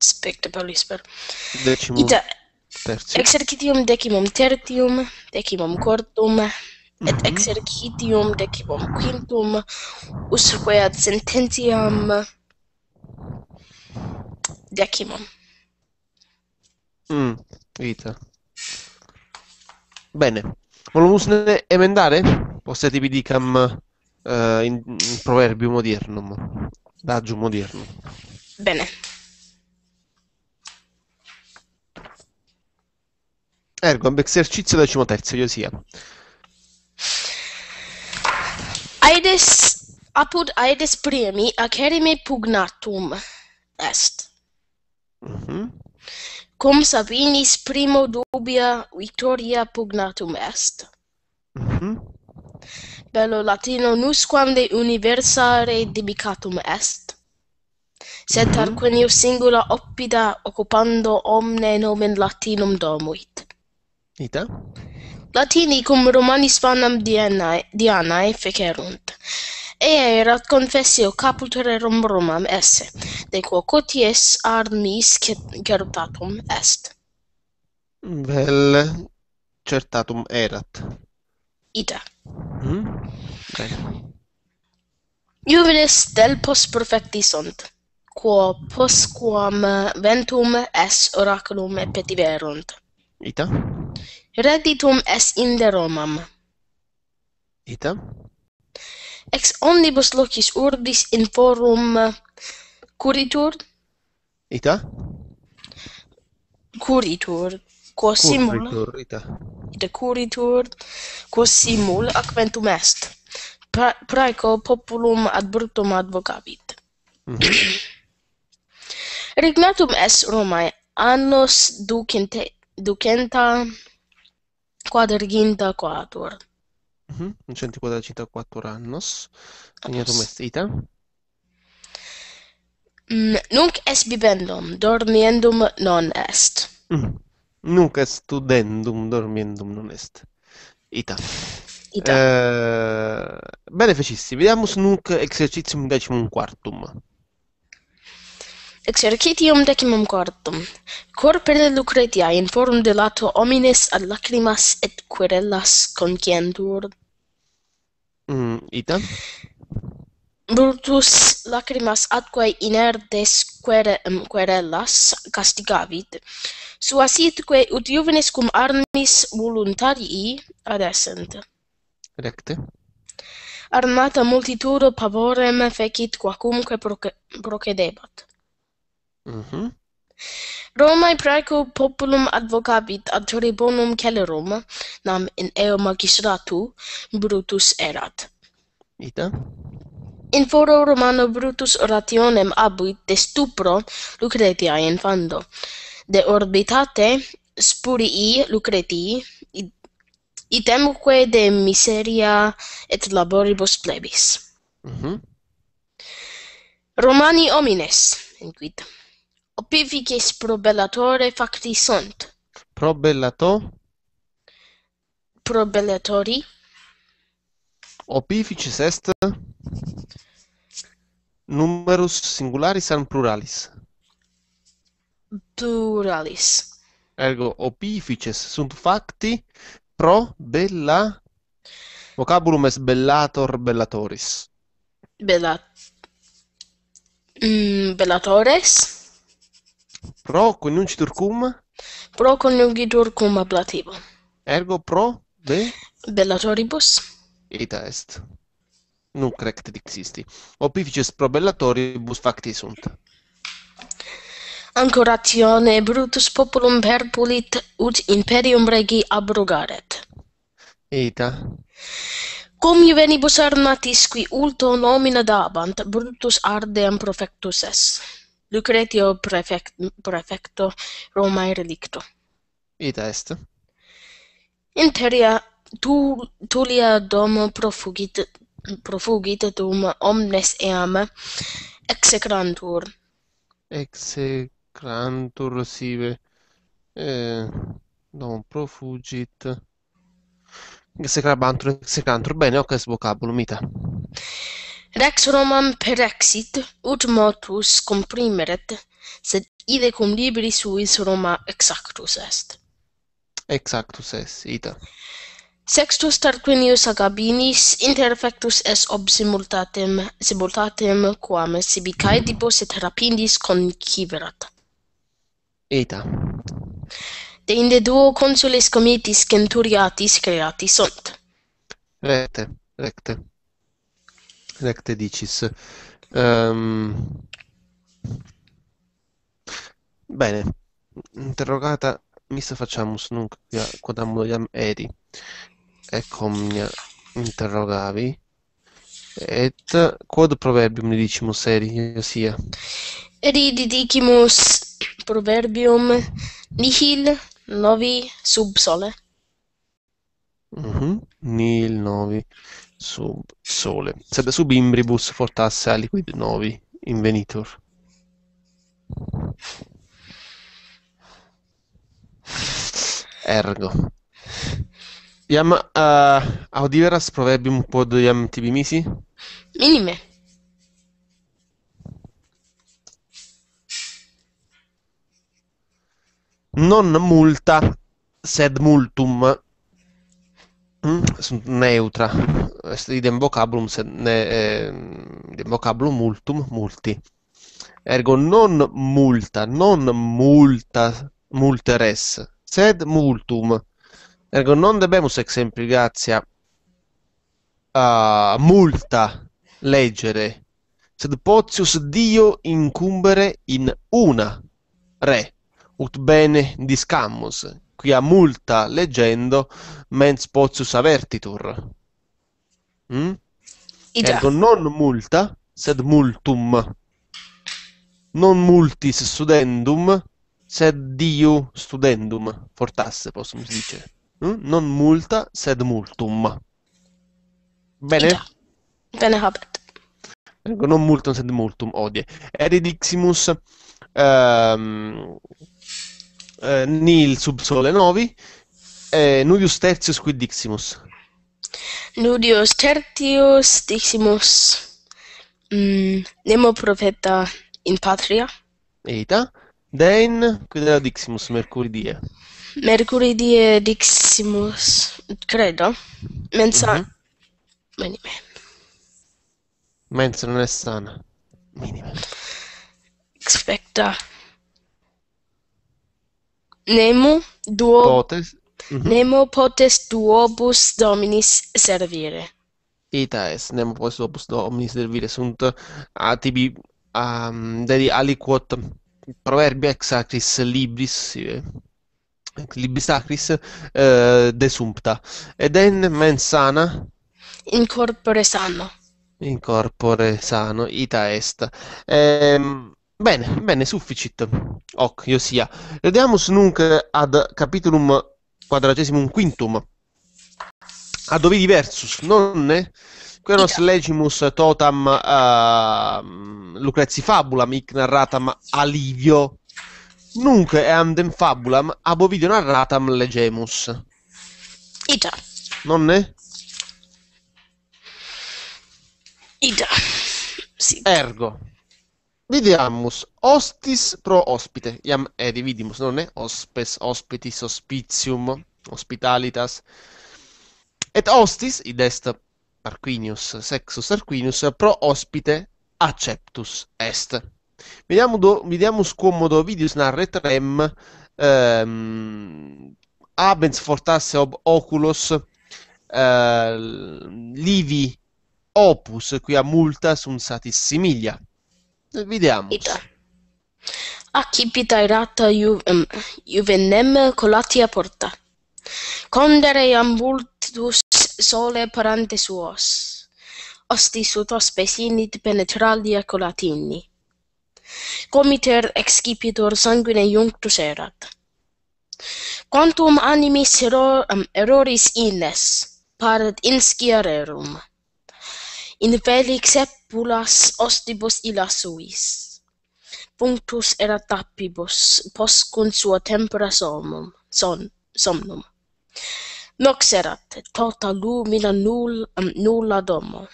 spectabilisper. Decimum Ita Exercitium decimum tertium, decimum quartum, mm -hmm. et mhm. exercitium decimum quintum, usque ad sententiam decimum. Mm, vita. Bene. Volumus emendare? Possetibi dicam uh, in, in proverbium modernum, dagium modernum. Bene. Ergo, exercitio decimo terzo, io sia. Aedes apud aedes primi acerime pugnatum est. Mm -hmm. Cum Sabinis primo dubia victoria pugnatum est. Mm -hmm. Bello latino nus quande universare debicatum est. Sed mm singula oppida occupando omne nomen latinum domuit. Ita? Latini cum Romani spanam Dianae, Dianae fecerunt. Ea erat confessio caputere rom Romam esse, de quo coties armis certatum est. Vel, certatum erat. Ita. Mm? Mm-hmm. Okay. Juvenes del post perfecti sunt, quo posquam ventum es oraculum epetiverunt. Ita. Ita. Redditum es in de Romam. Ita? Ex omnibus locis urbis in forum curitur? Ita? Curitur. Quos simul? Curitur, ita. Ita curitur. Quos simul ac est? Pra, praeco populum ad brutum ad vocabit. Mm -hmm. Regnatum es Romae annos ducente ducenta quadriginta quatuor. Mhm, un centi quadriginta quatuor annos. Quindi tu mestita. Mm, nunc est bibendum, dormiendum non est. Mm. Nunc est studendum, dormiendum non est. Ita. Ita. Uh, eh, bene, fecissi. Vediamus nunc exercitium decimum quartum exercitium decimum quartum cor per lucretia in forum de lato omnes ad lacrimas et querellas conciendur mm ita brutus lacrimas atque inertes quere um, querellas castigavit suasitque ut juvenes cum armis voluntarii adessent recte armata multitudo pavorem fecit quacumque proce procedebat Mhm. Romae praeco populum advocabit ad tribunum celerum, nam in eo magistratu, Brutus erat. Ita? In foro Romano Brutus orationem abuit de stupro Lucretia infando. De orbitate spurii Lucretii, itemque de miseria et laboribus plebis. Mm -hmm. Romani omines, inquit. Opivices pro bellatore facti sunt. Pro bellato? Pro bellatori. est numerus singularis an pluralis. Pluralis. Ergo opifices sunt facti pro bella vocabulum est bellator bellatoris. Bella. Mm, bellatores. Bellatores pro coniugitur cum pro coniugitur cum ablativo ergo pro de? bellatoribus ita est nu correct dixisti opifices pro bellatoribus facti sunt ancoratione brutus populum perpulit ut imperium regi abrogaret ita Cum juvenibus armatis qui ulto nomina dabant, Brutus ardeam profectus est. Lucretio prefect prefecto Romae relicto. Ita est. Interia tu tulia domo profugit profugit dum omnes eam execrantur. Execrantur sive eh non profugit che se bene ho questo vocabolo mita Rex Romam perexit, ut motus comprimeret, sed ide cum libri suis Roma exactus est. Exactus est, ita. Sextus Tarquinius Agabinis interfectus est ob simultatem, simultatem quam sibi caedibus et rapindis conciverat. De Deinde duo consulis comitis centuriatis creati sunt. Recte, recte. recte dicis. Um, bene, interrogata missa facciamus nunc quia quodam iam eri et omnia interrogavi et quod proverbium dicimus eri sia ridicimus proverbium nihil novi sub sole mm -hmm. nihil novi sub sole, sed sub imbribus fortasse aliquid novi invenitor Ergo. Iam uh, eh, audiveras proverbium quod iam tibi misi? Minime. Non multa, sed multum Mm? sunt neutra. Este idem vocabulum, se ne, eh, idem vocabulum multum, multi. Ergo non multa, non multa, multeres, sed multum. Ergo non debemus exempligatia uh, multa leggere, sed potius Dio incumbere in una re, ut bene discammus, qui a multa leggendo mens potius avertitur. Mm? Ergo ecco, non multa, sed multum. Non multis studendum, sed diu studendum, fortasse possono dire. Mm? Non multa, sed multum. Bene? Ida. Bene, Robert. Ergo ecco, non multum, sed multum, odie. Eridiximus... Um, eh, nil Subsole sole novi, eh, nudius tertius qui diximus. Nudius tertius diximus mm, nemo profeta in patria. Eta, den quidera diximus mercuri die. diximus, credo, mensa... Mm-hmm. Minime. Mensa non è sana. Minime. Expecta Nemo duo potes, mm-hmm. Nemo potes duobus dominis servire. Ita es, nemo potes duobus dominis servire sunt atibi um, deli aliquot proverbi ex sacris libris eh, libris sacris eh, desumpta ed en mens sana in corpore sano in corpore sano ita est ehm Bene, bene, sufficit. Hoc, io sia. Vediamus nunc ad capitulum quadragesimum quintum. Ad ovidi versus, nonne? Quae nos legimus totam uh, ehm, Lucrezi fabulam, hic narratam alivio. Nunc eandem fabulam ab Ovidio narratam legemus. Ita. Nonne? Ita. Sì. Ergo Vidiamus, hostis pro hospite. Iam edi vidimus, non è? Hospes, hospitis, hospitium, hospitalitas. Et hostis, id est Arquinius, sexus Arquinius, pro hospite acceptus est. Vediamo do, vediamus vidius narretrem, ehm, abens fortasse ob oculos eh, livi opus, quia multa sunt satis similia vediamo. Acipita irata juvem, juvenem collatia porta. Condere ambultus sole parante suos. Osti sut ospes init penetralia colatini. Comiter excipitor sanguine junctus erat. Quantum animis error, um, erroris ines, parat inscia rerum. In felix ep populas ostibus illa suis. Punctus erat apibus, pos sua tempera somnum, son, somnum. Nox erat, tota lumina nul, um, nulla domo.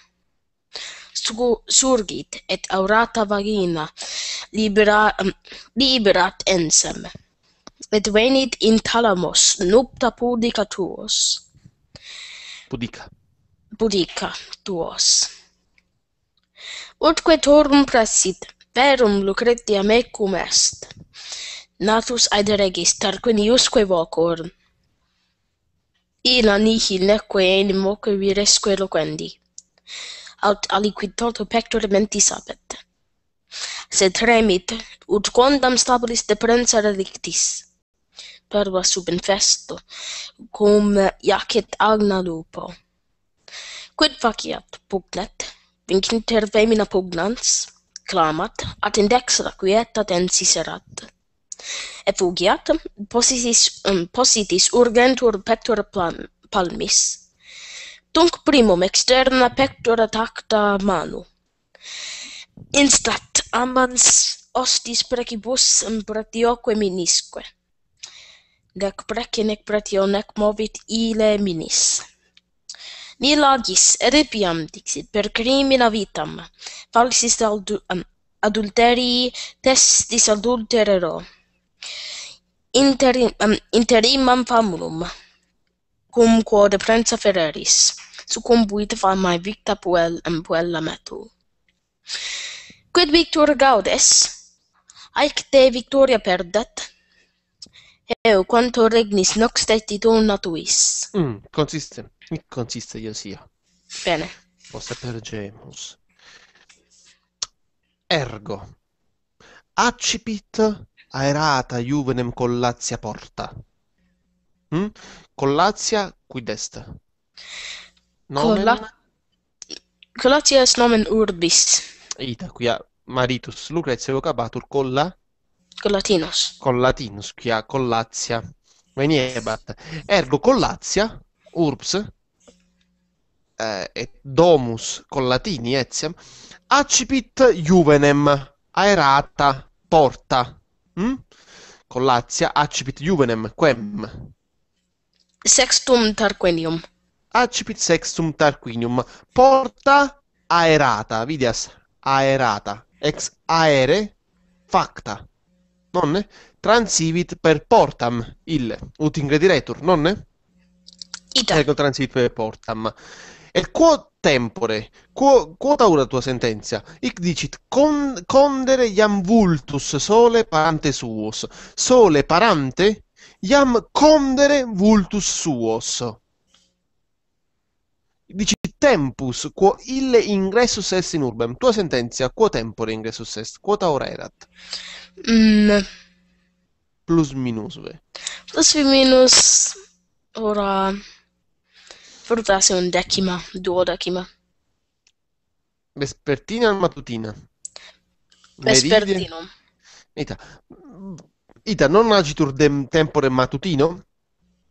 Sugu, surgit, et aurata vagina libera, um, liberat ensem, et venit in talamos nupta pudica tuos. Pudica. Pudica tuos. Pudica. Utque torum prasit, verum lucretia mecum est. Natus aide regis, tarqueni vocor. Ina nihil neque enim voce viresque loquendi. Aut aliquid toto pector mentis sapet. Se tremit, ut quondam stabilis de prensa relictis. Perva sub infesto, cum jacet agna lupo. Quid faciat, puclet? Quid faciat, vinc inter femina pugnans, clamat, at index quieta tensis erat. Effugiat, positis, um, mm, positis urgentur pector plan, palmis. Tunc primum externa pectora tacta manu. Instat amans ostis precibus in mm, pretioque minisque. Dec precinec nec pretio nec movit ile minis. Mi logis erepiam, dixit, per crimina vitam. Falsis adulteri testis adulterero. Inter, um, interimam famulum, cum quod prensa fereris, succumbuit famae victa puel, um, puella metu. Quid victor gaudes? Aic te victoria perdat. Eo, quanto regnis nox te natuis. tuis? Mm, consistent. Mi consiste io sia. Bene. Posso per Gemus. Ergo, accipit aerata juvenem collazia porta. Mm? Hm? Collazia quid est? Nomen? Colla... Collazia es nomen urbis. Ita, a maritus Lucrezia vocabatur colla? Collatinus. Collatinus, qui a collazia veniebat. Ergo collazia, urbs, eh, e domus con latini etiam, accipit juvenem, aerata, porta, mm? con lazia, accipit juvenem, quem. Sextum tarquinium. Accipit sextum tarquinium, porta aerata, vidias, aerata, ex aere, facta, nonne? Transivit per portam, il, ut ingrediretur, nonne? Ita. Ecco, transivit per portam. E quo tempore, quo, quota ora tua sentenza, hic dicit con, condere iam vultus sole parante suos, sole parante iam condere vultus suos. Dici tempus, quo ille ingressus est in urbem, tua sentenza, quo tempore ingressus est, quota ora erat? Mm. Plus minus ve. Plus minus ora... Frutta se un decima, duodecima. Vespertina o matutina? Vespertino. Ita. Ita, non agitur dem tempore matutino,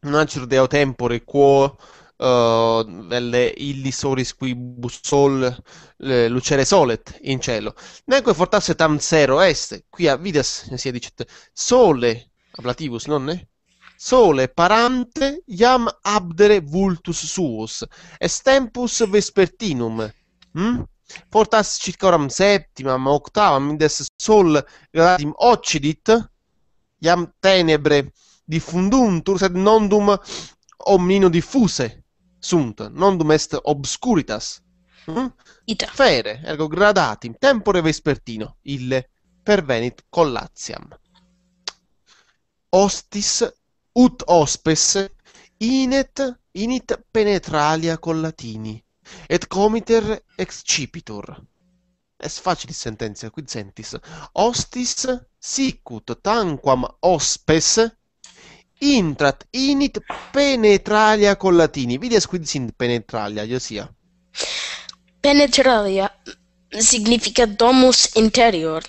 non agitur deo tempore quo uh, eh, delle illis oris quibus sol le, lucere solet in cielo. Neque fortasse tam sero est, qui a vidas, si dicet, sole ablativus, non ne? sole parante iam abdere vultus suus, estempus vespertinum, mm? Hm? fortas circoram septimam, octavam, indes sol gradatim occidit, iam tenebre diffunduntur, sed nondum omnino diffuse sunt, nondum est obscuritas. Mm? Ita. Fere, ergo gradatim, tempore vespertino, ille pervenit collatiam. Ostis ut hospes inet init penetralia con latini et comiter excipitur es facilis sentenza qui sentis hostis sicut tanquam hospes intrat init penetralia con latini. vides quid sint penetralia Iosia penetralia significa domus interior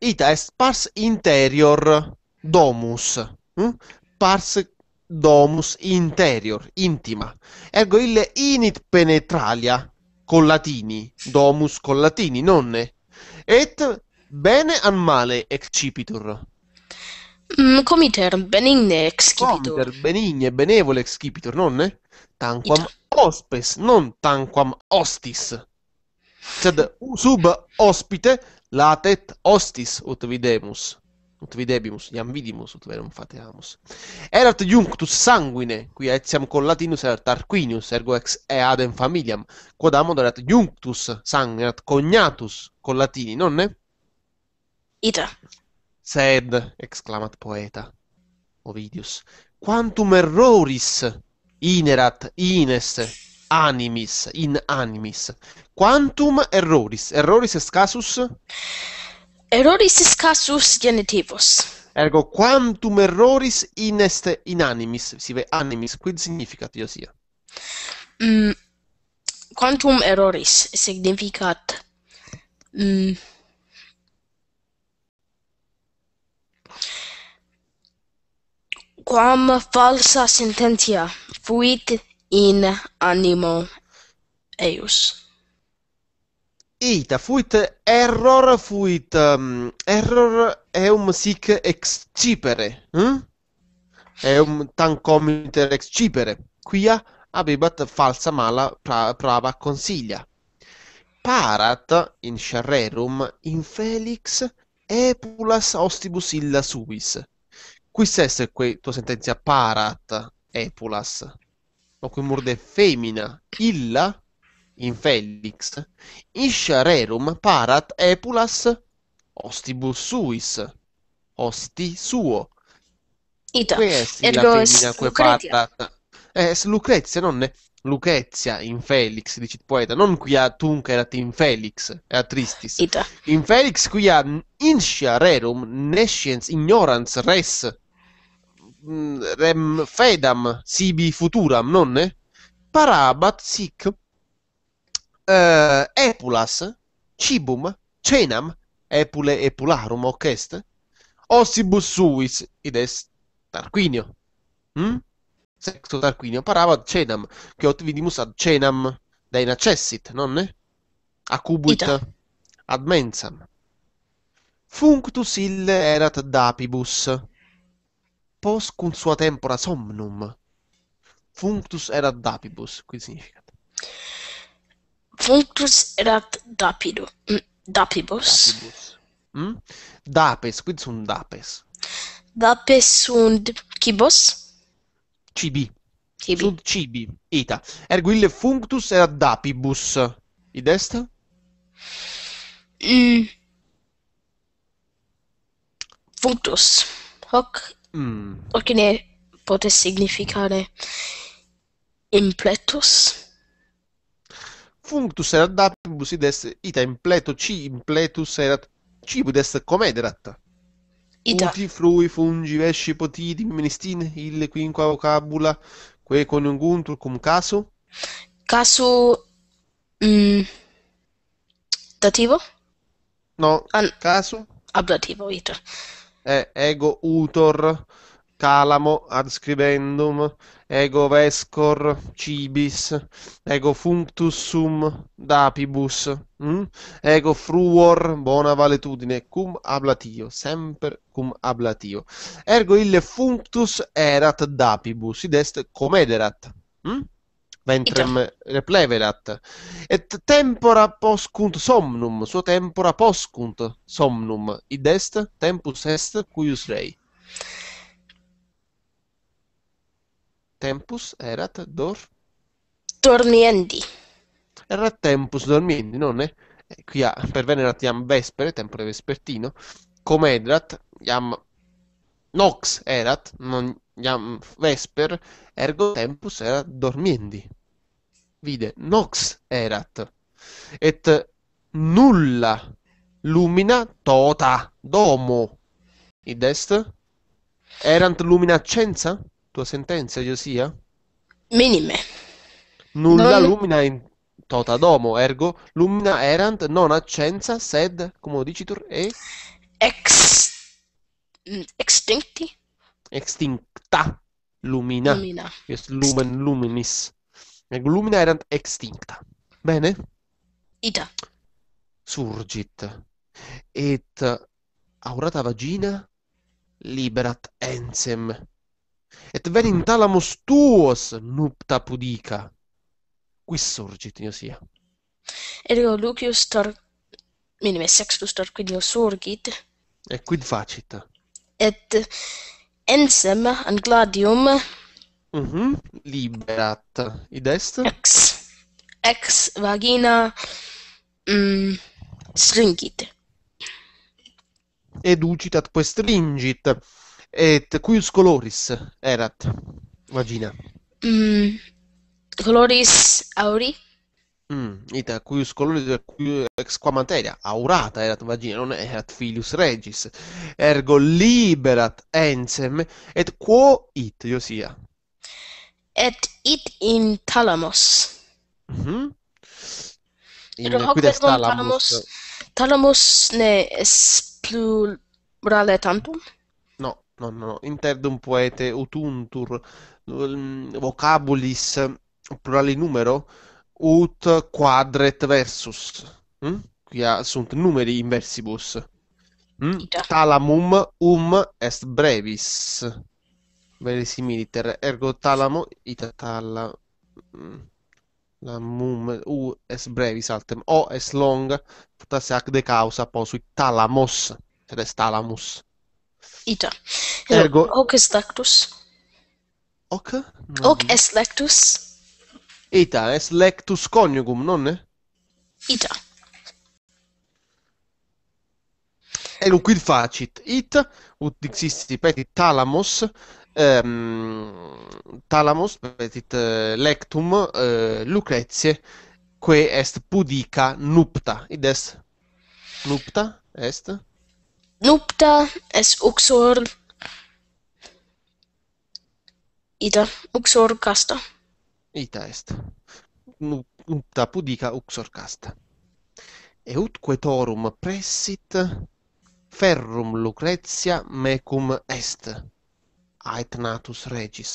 ita est pars interior domus Mm? pars domus interior, intima. Ergo il init penetralia con latini, domus con latini, nonne. Et bene an male excipitur. Mm, comiter benigne excipitur. Comiter benigne, benevole excipitur, nonne? Tanquam ospes, non tanquam hostis. Sed sub ospite latet hostis ut videmus ut videbimus, iam vidimus, ut verum fateamus. Erat junctus sanguine, qui etiam con latinus erat arquinius, ergo ex eadem familiam, quod amod erat junctus sanguine, erat cognatus collatini, nonne? Ita. Sed, exclamat poeta, Ovidius, quantum erroris inerat ines animis, in animis, quantum erroris, erroris est casus? Erroris is casus genitivus. Ergo quantum erroris in est in animis, si ve animis quid significat iosia? Mm, quantum erroris significat mm, quam falsa sententia fuit in animo eius. Ita fuit error fuit um, error eum sic excipere. Hm? Eum tancomiter excipere. Quia abibat falsa mala pra, prava consiglia. Parat in scerrerum in felix epulas ostibus illa suis. Qui est que tua sentenzia parat epulas? O qui de femina illa infelix, iscia rerum parat epulas hostibus suis, hosti suo. Ita, Questi ergo la que parat... Es Lucrezia, non è Lucrezia in Felix, dice il poeta, non quia tunc erat in Felix, a tristis. Ita. In Felix quia inscia rerum nesciens ignorans res mm, rem fedam sibi futuram, non nonne? Parabat sic eh, Epulas, Cibum, Cenam, Epule Epularum hoc Ossibus suis id est Tarquinio. Mm? Sexto Tarquinio paravat Cenam, che ot vidimus ad Cenam deina non ne? Acubuit Ita. ad mensam. Functus ille erat dapibus, pos cum sua tempora somnum. Functus erat dapibus, qui significa. Vultus erat Dapido, mm, Dapibus. Dapibus. Mm? Dapes, quid sunt Dapes? Dapes sunt Cibos? Cibi. Cibi. Sunt cibi. Ita. Erguille functus erat Dapibus. Id est? Mm. Functus. Hoc mm. Hoc ne potes significare impletus? functus erat dapibus id est ita impleto ci impletus erat cibud est comederat. Ita. Uti frui fungi vesci potidi menestine ille quinqua vocabula que coniunguntur cum casu? Casu mm, dativo? No, An... casu ablativo ita. Eh, ego utor Calamo, ad scribendum, ego vescor, cibis, ego functus sum dapibus, mm? ego fruor, bona valetudine, cum ablatio, sempre cum ablatio. Ergo il functus erat dapibus, id est comederat. Mm? ventrem eh repleverat et tempora poscunt somnum suo tempora poscunt somnum id est tempus est cuius rei tempus erat dor? Dormiendi. Erat tempus dormiendi, non è? Eh, qui ha, per venerat iam vespere, tempore vespertino, come comedrat, iam nox erat, non iam vesper, ergo tempus erat dormiendi. Vide, nox erat, et nulla lumina tota domo. Id est? Erant lumina censa? tua sententia, Josia? Minime. Nulla non... lumina in tota domo, ergo lumina erant non accensa, sed, come dicitur, e... Ex... Mm, extincti? Extincta lumina. Lumina. Est lumen, luminis. Ergo lumina erant extincta. Bene? Ita. Surgit. Et aurata vagina liberat ensem et venim talamus tuos nupta pudica qui surgit in osia ergo lucius tor minime sextus tor quid surgit et quid facit et ensem an gladium mhm mm liberat id est ex ex vagina mm, stringit ed ucitat quae stringit Et quius coloris erat vagina? Mm, coloris auri. Mm, ita quius coloris ex qua materia aurata erat vagina, non erat filius regis. Ergo liberat ensem et quo it sia Et it in thalamus. Mhm. in quid est thalamus? Thalamus ne est plurale tantum no no no interdum poete utuntur mm, vocabulis plurali numero ut quadret versus hm mm? qui sunt numeri inversibus hm talamum um est brevis verisimiliter. ergo talamo ita tal lamum u est brevis altem o est long tota ac de causa posuit talamos sed est talamus ita Ergo hoc est lectus. Hoc? Hoc est lectus. Ita est lectus coniugum, non è? Ita. Ergo quid facit. It ut dixisti petit thalamus ehm um, thalamus petit uh, lectum uh, eh, Lucrezie quae est pudica nupta. Id est nupta est nupta est uxor ita uxor casta ita est Unta pudica uxor casta et utque torum pressit ferrum lucretia mecum est ait natus regis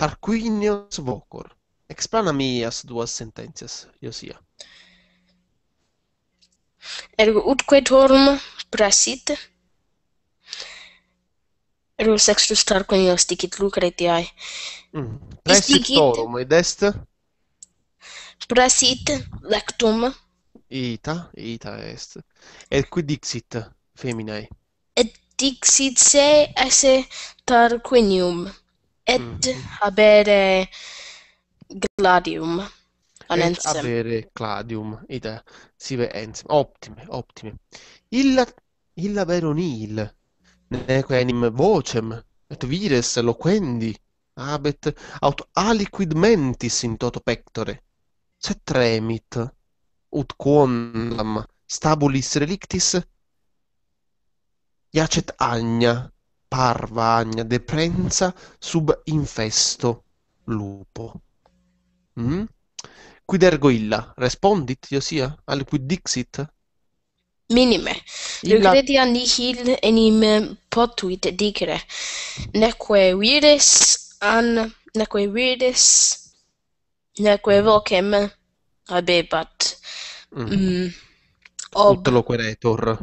tarquinius vocor explana mias duas sententias iosia ergo utque torum pressit Rus ex rus tar quae os dicit lucre tiae. Mm. Res sectorum, id est? Presit lectum. Ita, ita est. Et qui dixit feminae? Et dixit se esse tarquinium. Et mm. habere gladium. Et habere gladium, ita sive ens. Optime, optime. Illa, illa veronil. Illa veronil neque enim vocem et vires loquendi abet aut aliquid mentis in toto pectore se tremit ut quondam stabulis relictis iacet agna parva agna prensa sub infesto lupo mm? quid ergo illa respondit iosia aliquid dixit minime. Du gredi nihil enim potuit dicere, neque viris an, neque viris, neque vocem abebat. Mm mm. Ob... Ut loqueretur,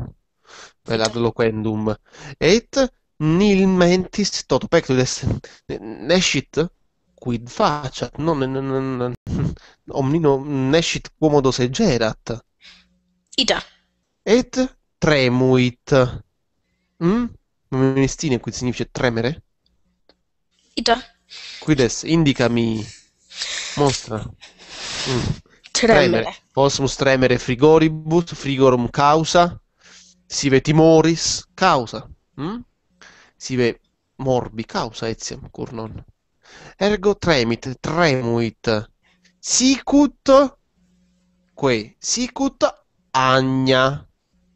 vel ad loquendum. Et nil mentis tot pectu nescit quid faciat, non, non, non, non, omnino nescit quomodo segerat. Ida. Et tremuit. Mm? Non mi estine, quindi significa tremere? Ita. Quides, indicami. Mostra. Mm. Tremere. tremere. tremere frigoribus, frigorum causa. Sive timoris, causa. Mm? Sive morbi, causa etiam, cur non. Ergo tremit, tremuit. Sicut, que, sicut agna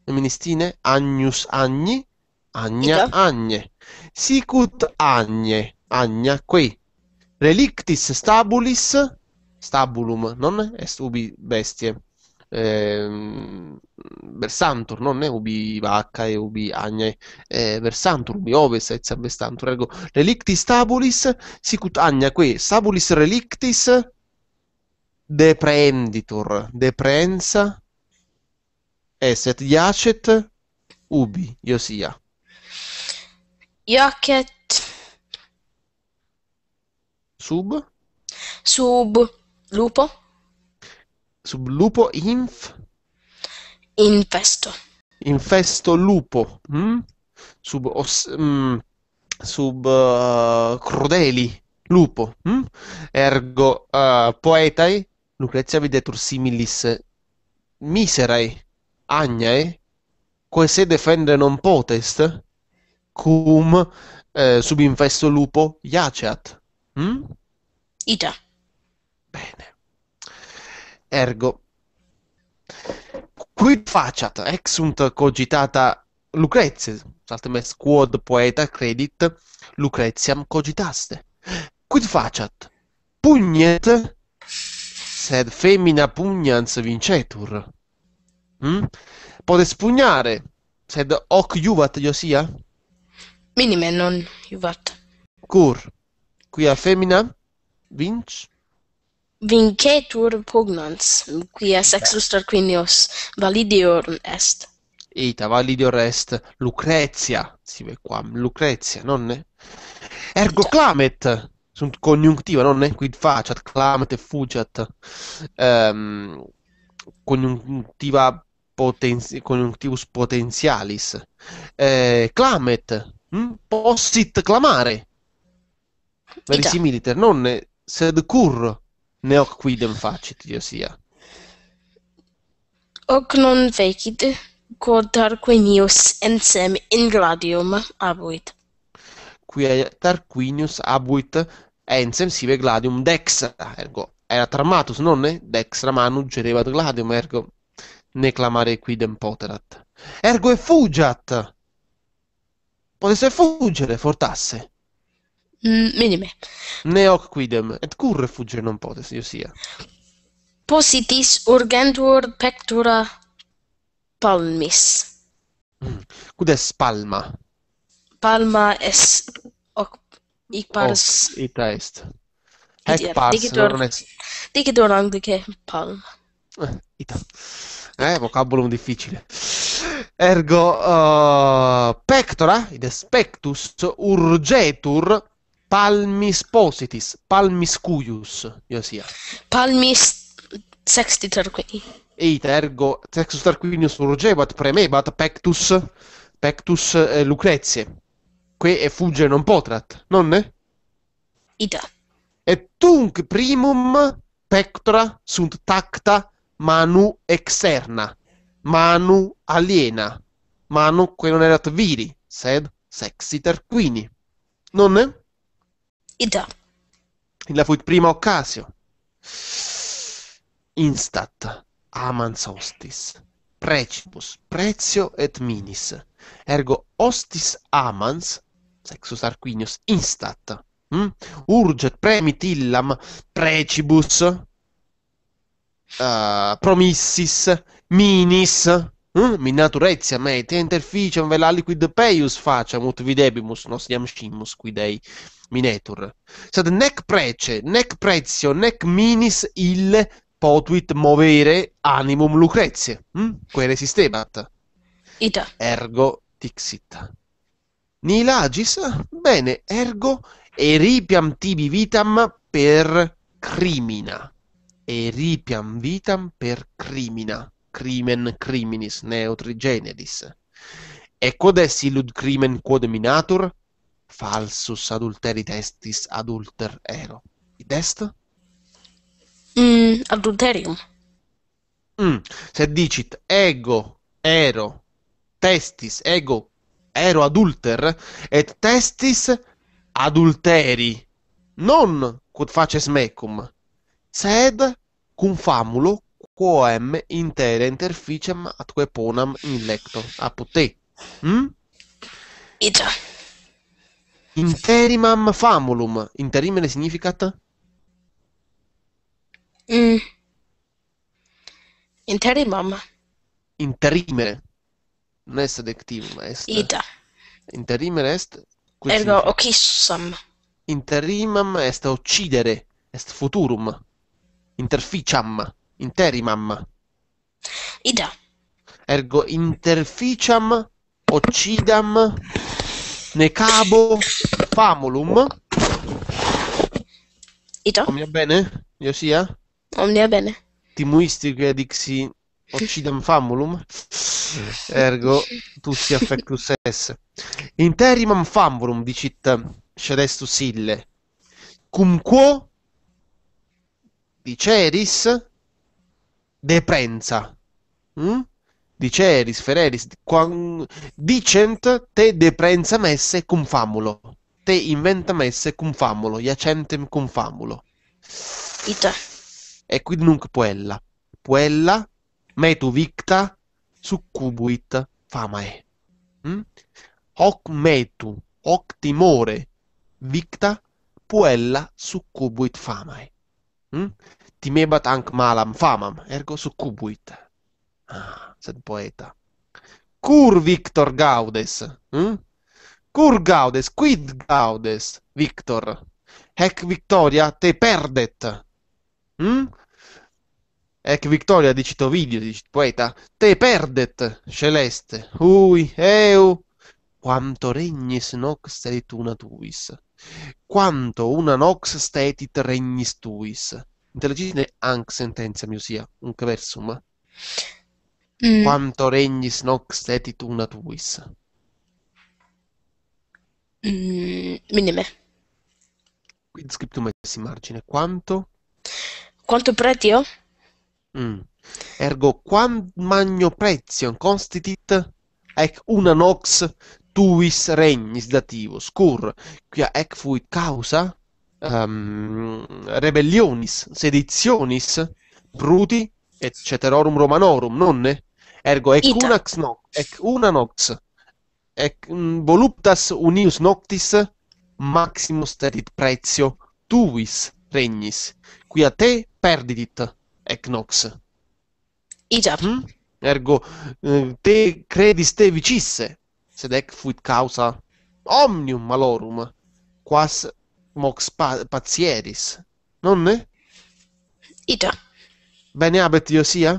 femministile Agnus Agni, Agna Agne, Sicut Agne, Agna qui, Relictis Stabulis, Stabulum, non est ubi bestie, eh, versantur, non è ubi vacca e ubi agne, eh, versantur, ubi oves, et bestantur, ergo relictis tabulis, sicut agna qui, stabulis relictis, deprenditur, deprensa, Eset Jacet, Ubi, Josia. Joket. Sub. Sub. Lupo. Sub lupo inf. Infesto. Infesto lupo. Mm? Sub os, mm, sub uh, crudeli lupo. Mm? Ergo uh, eh, poetae Lucrezia videtur similis miserae. Agnae, quae se defendere non potest, cum eh, sub infesto lupo iaceat. Mm? Ita. Bene. Ergo, quid faciat exunt cogitata Lucrezia, saltem est quod poeta credit Lucreziam cogitaste. Quid faciat? Pugnet, sed femina pugnans vincetur. Mm? Podes pugnare, sed ok juvat Josia? Minime non juvat. Cur, quia femina vinc? Vincetur pugnans, quia sexus tarquinios validior est. Ita, validior est Lucrezia, si sive quam Lucrezia, nonne? Ergo Ita. clamet, sunt conjunctiva, nonne? Quid faciat, clamet e fugiat. Um, ehm, congiuntiva potenzi coniunctivus potentialis eh, clamet hm? possit clamare verisimiliter non sed cur ne hoc quidem facit io sia hoc non fecit quod Tarquinius ensem in gladium abuit qui Tarquinius abuit ensem sive gladium dexa ergo era tramatus non dexa manu gerebat gladium ergo ne clamare quidem poterat. Ergo e fugiat! Potesse fuggere, fortasse. Mm, minime. Ne hoc quidem, et curre fuggere non potes, io sia. Positis urgentur pectora palmis. Mm. Quid est palma? Palma est hoc ic pars... Hoc, ita est. Hec yeah, pars, dicitor, non est... Dicitor anglice palma. Eh, ita eh, vocabulum difficile. Ergo, uh, pectora, in spectus urgetur palmis positis, palmis cuius, io sia. Palmis sextiter quindi. Eit ergo sextus tarquinius urgebat premebat pectus, pectus eh, Lucrezie, que e fugge non potrat, nonne? Ita. Et tunc primum pectora sunt tacta manu externa, manu aliena, manu quae non erat viri, sed sexiter quini. Non Ida. In la fuit prima occasio. Instat, amans hostis, precibus, prezio et minis. Ergo hostis amans, sexus arquinius, instat. Mm? Urget, premit illam, precibus, uh, Promissis, Minis, Mm? Eh? Minnatur etia mete interficiam vela liquid peius facem ut videbimus nos iam scimmus quid ei minetur. Sed nec prece, nec prezio, nec minis ille potuit movere animum Lucrezie, mm? Hm? quae resistebat. Ita. Ergo tixit. Nil agis, bene, ergo eripiam tibi vitam per crimina e ripiam vitam per crimina, crimen criminis neotrigeneris. E quod est illud crimen quod minatur? Falsus adulteri testis adulter ero. Id est? Mm, adulterium. Mm. Se dicit ego ero testis ego ero adulter et testis adulteri non quod faces mecum sed cum famulo quoem intere interficiam atque ponam in lecto apud te. Hm? Ita. Interimam famulum. Interimene significat? Mm. Interimam. Interimere. Non est adectivum, est. Ita. Interimere est? Ergo, occissam. Interimam est occidere, est futurum. Mm. interficiam, interimam. Ida. Ergo interficiam occidam necabo famulum. Ida. Omnia bene? Io sia? Eh? Omnia bene. Timuistica dixi occidam famulum. Ergo tu sia affectus es. Interimam famulum dicit sedestus ille. Cum quo Diceris deprensa. Mm? Diceris, Fereris, dicent te deprensa messe cum famulo. Te inventa messe cum famulo, iacentem cum famulo. Ita. E quid nunc puella. Puella metu victa succubuit famae. Mm? Hoc metu, hoc timore, victa puella succubuit famae. Mm? timebat anc malam famam ergo succubuit ah, sed poeta cur victor gaudes hm cur gaudes quid gaudes victor hec victoria te perdet hm Ec victoria dicit Ovidio, dicit poeta, te perdet, celeste, ui, eu, quanto regnis nox stetit una tuis, quanto una nox stetit regnis tuis, intelligine anc sententia musia, unque versum. Mm. Quanto regnis nox etit una tuis. Mm, minime. Quid scriptum est in margine. Quanto? Quanto pretio? Mm. Ergo, quam magno pretion constitit ec una nox tuis regnis dativus, cur quia ec fuit causa um, rebellionis, sedizionis, et etceterorum romanorum, nonne? Ergo, ec Ita. unax no, ec una nox, ec mm, voluptas unius noctis maximus terit prezio tuis regnis, qui a te perdidit, ec nox. Ija. Mm? Hm? Ergo, eh, te credis te vicisse, sed ec fuit causa omnium malorum, quas mox pa- pazieris, non ne? Ita. Bene abet io sia?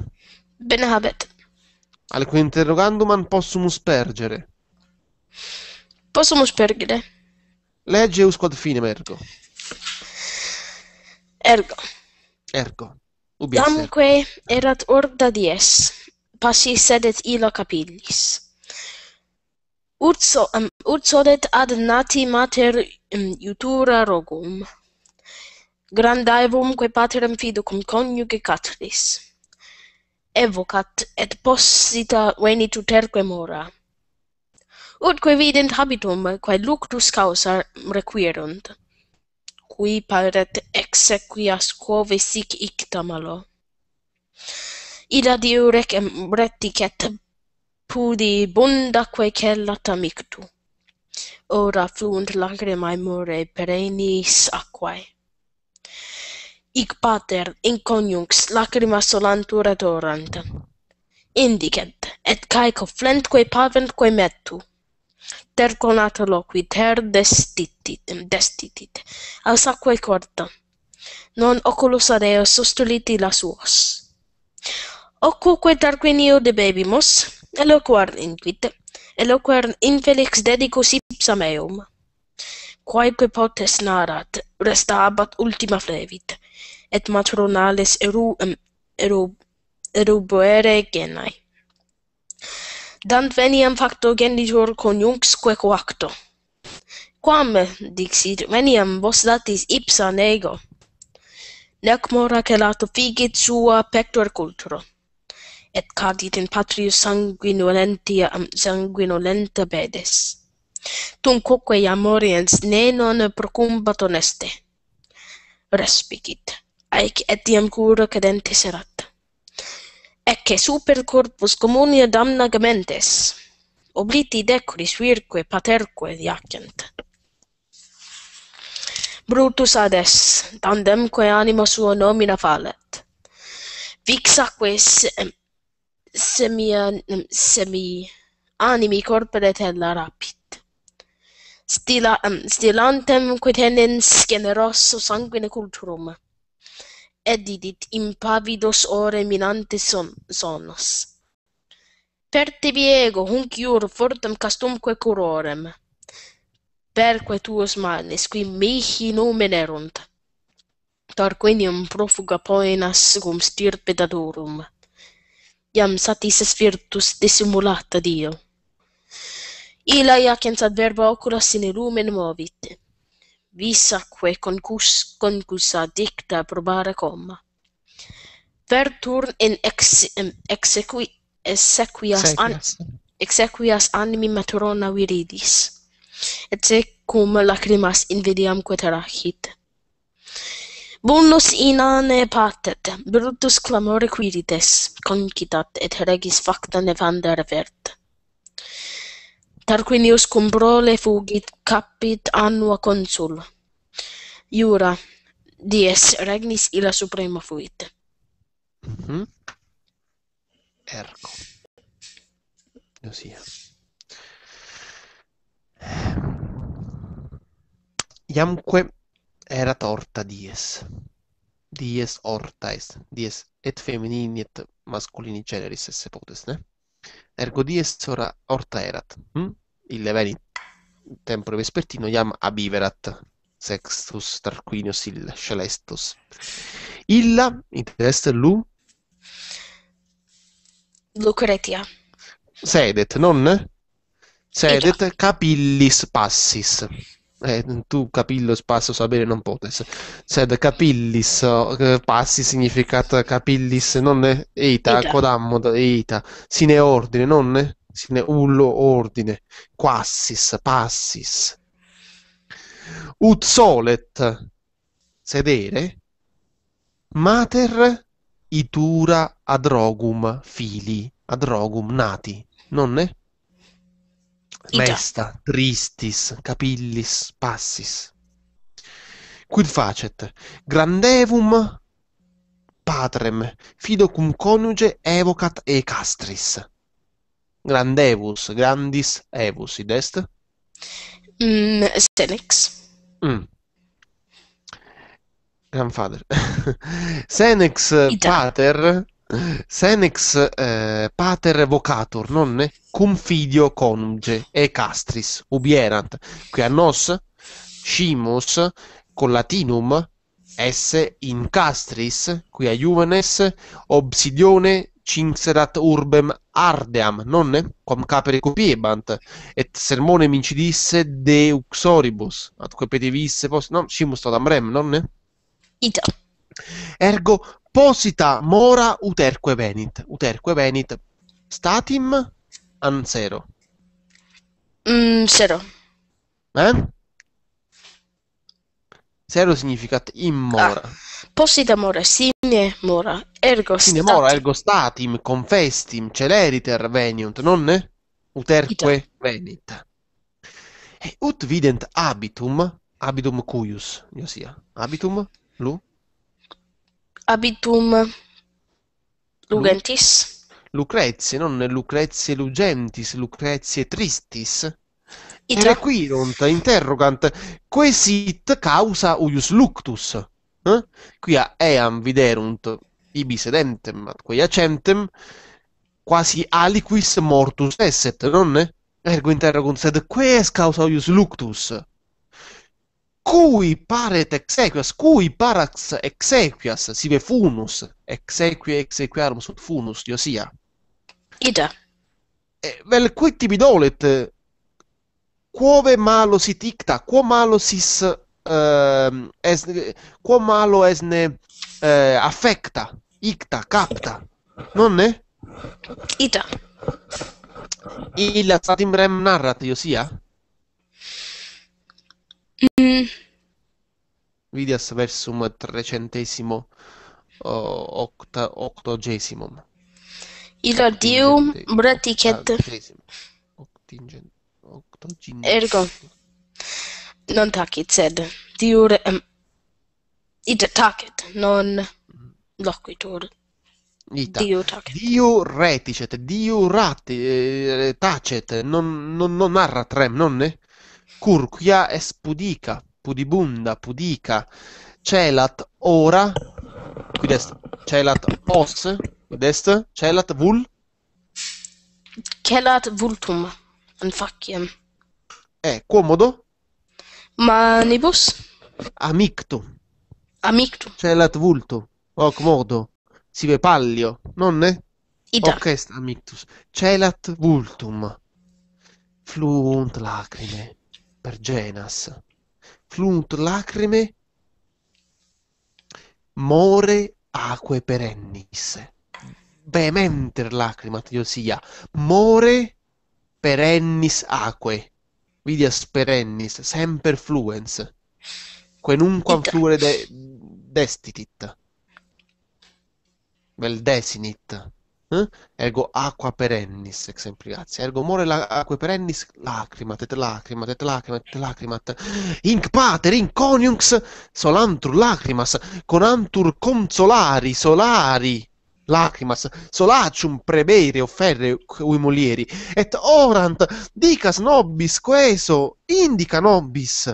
Bene abet. Al cui interroganduman possumus pergere. Possumus pergere. Leggeus quod finem ergo. Ergo. Ergo. Ubias Damque erat orda dies, passi sedet ilo capillis. urso um, urso det ad nati mater um, iutura rogum grandaevum quae paterem fido cum coniuge catris evocat et possita venit uterque mora ut quae vident habitum quae luctus causa requirunt qui paret exequias quo sic ictamalo. ida diu rec retiquet pudi bunda quae cellat amictu. Ora fluunt lacrimae more perenis aquae. Ic pater in coniunx lacrima solantur et orant. Indicet, et caeco flent quae pavent quae metu. Terconat loqui ter destitit, destitit, als aquae corta. Non oculus adeus sustuliti las uos. Occu quae tarquinio debebimus, eloquar inquit eloquar infelix dedicus ipsa meum, quaeque potes narat, restabat ultima flevit et matronales eru um, eru eru boere genai dant veniam facto genitor coniunxque coacto quam dixit veniam vos datis ipsa nego nec mora celato figit sua pector cultura et cardit in patrius sanguinolentia am sanguinolenta bedes. Tum coque amoriens ne non procumbat honeste. Respicit, aec etiam cura cadentes erat. Ecce super corpus comunia damna obliti decoris virque paterque diacent. Brutus ades, tandemque anima sua nomina falet. Vixaques semia mm, semi animi corpore tella rapit stila um, stilantem quid tenens generoso sanguine culturum edidit impavidos ore minante son sonos per te viego hunc iur fortem castumque curorem perque tuos manes qui mihi numen erunt Tarquinium profuga poenas cum stirpe dadorum iam est virtus dissimulata dio illa iacens ad verba oculos sine lumen movit Visaque concus concusa dicta probare comma verturn in ex exequi exequias an exequias animi maturona viridis et cum lacrimas invidiam quaterahit Bonus in ane patet, brutus clamore quirites, concitat et regis facta nevander vert. Tarquinius cum brole fugit, capit annua consul. Iura, dies, regnis illa suprema fuit. Mm -hmm. Ergo. Ehm. Iamque... erat orta dies. Dies orta est, dies et femminini et masculini generis esse potes, ne? Ergo dies ora orta erat. Hm? Il veni tempore vespertino iam abiverat sextus tarquinius il celestus. Illa, in interest lu? Lucretia. Sedet, non? Eh Sedet capillis passis eh, tu capillo spasso sapere non potes. Sed capillis eh, passi significat capillis non è eita, eita. codammo eita, sine ordine, non è? sine ullo ordine, quassis, passis. Ut solet sedere mater itura adrogum fili, adrogum nati, non è? Mesta, tristis, capillis, passis. Quid facet? Grandevum patrem, fido cum coniuge evocat e castris. Grandevus, grandis evus, id est? Mm, Senex. Mm. Grandfather. Senex Ita. pater Senex eh, pater vocator, nonne cum confidio conge e castris ubierant, qui a nos scimus collatinum esse in castris, qui a juvenes obsidione cinxerat urbem ardeam, nonne quam capere copiebant, et sermone mincidisse de uxoribus, atque petevisse post, no, scimus totam rem, nonne? Ita. Ergo posita mora uterque venit. Uterque venit statim ansero. Mm, zero. Eh? Zero significat immora. Ah. Posita mora, sine mora, ergo sine mora, ergo statim, confestim, celeriter veniunt, non ne? Uterque Ita. venit. E eh, ut vident habitum, habitum cuius, io sia, habitum, lu? Abitum Lugentis. Lucrezie, non Lucrezie Lugentis, Lucrezie Tristis. E Iter quiront, interrogant, quesit causa uius luctus. Eh? a eam viderunt ibi sedentem ad quia centem, quasi aliquis mortus esset, non? Ergo interrogant, sed quae es causa uius luctus? cui paret exequias, cui parax exequias, sive funus, exequia exequiarum sunt funus, Diosia. Ida. E, eh, vel, quid tibi dolet, eh, quove malo sit icta, quo malo sis, uh, es, quo malo esne uh, affecta, icta, capta, non ne? Ida. Illa satim rem narrat, Diosia? Ida. Mm, Vidias versum trecentesimo o- octa, octogesimum. Illo Dium Octingente, braticet, ergo non tacit, sed diur em, id tacit, non mm. loquitur. Ita. Dio tacit. Diu reticet, diu rati, eh, tacet, non, non, non narratrem, nonne? Curquia es pudica, pudibunda, pudica, celat ora, quid est, celat os, quid est, celat vul? Celat vultum, in faciem. Eh, comodo? Manibus? Amictum. Amictum. Celat vultum, hoc modo, sive pallio, nonne? Ida. Hoc est amictus, celat vultum, fluunt lacrime per Genas. Flunt lacrime, more acque perennis. Vehementer lacrima, io sia. More perennis acque. Vidias perennis, semper fluens. Quenunquam fluere de destitit. Vel desinit. Eh? Ergo aqua perennis ex implicatia. Ergo more la, aqua perennis lacrimat et lacrimat et lacrimat et lacrimat. Inc pater in coniunx solantur lacrimas conantur consolari solari lacrimas solacium prebere offerre ui molieri et orant dicas nobis queso indica nobis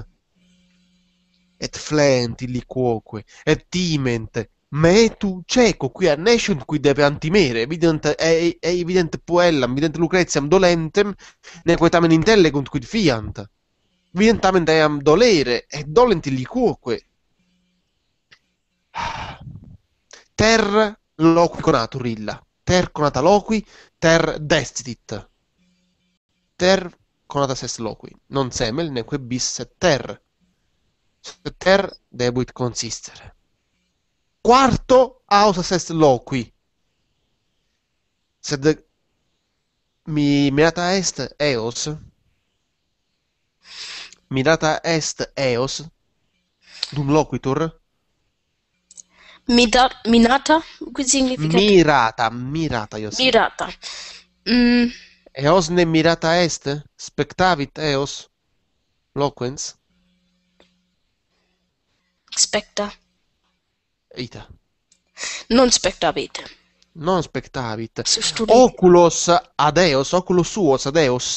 et flent illi quoque, et timent ma è tu cieco qui a Nation qui deve antimere evident, è, è evidente puellam evidente lucreziam dolentem ne quetamen intellegunt quid fiant evidentemente eam dolere e dolenti li cuoque ter loqui conatur illa ter conata loqui ter destitit ter conata ses loqui non semel neque bis ter ter debuit consistere quarto aus sest loqui sed mi mirata est eos mirata est eos dum loquitur Mirata? minata qui significa mirata mirata io mirata mm. eos ne mirata est spectavit eos loquens specta Non spectavit. Non spectavit. Sustulit. Oculos adeos, oculos suos adeos,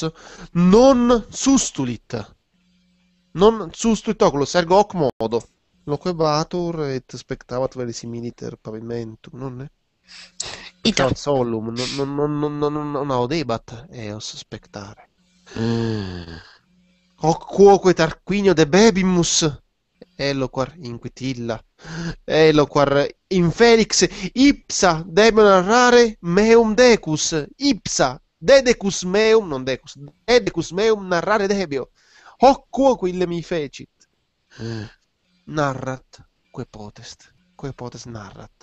non sustulit. Non sustulit oculos, ergo hoc modo. Loquebatur et spectavat verisimiliter pavimentum, non è? Ita. Solum, non, non, non, non, non audebat eos spectare. Mm. Hoc quoque tarquinio de bebimus Eloquar inquitilla, Eloquar infelix, ipsa demon rare meum decus, ipsa dedecus meum, non decus, dedecus meum narrare debio, hocquo quille mi fecit, mm. narrat que potest, que potest narrat,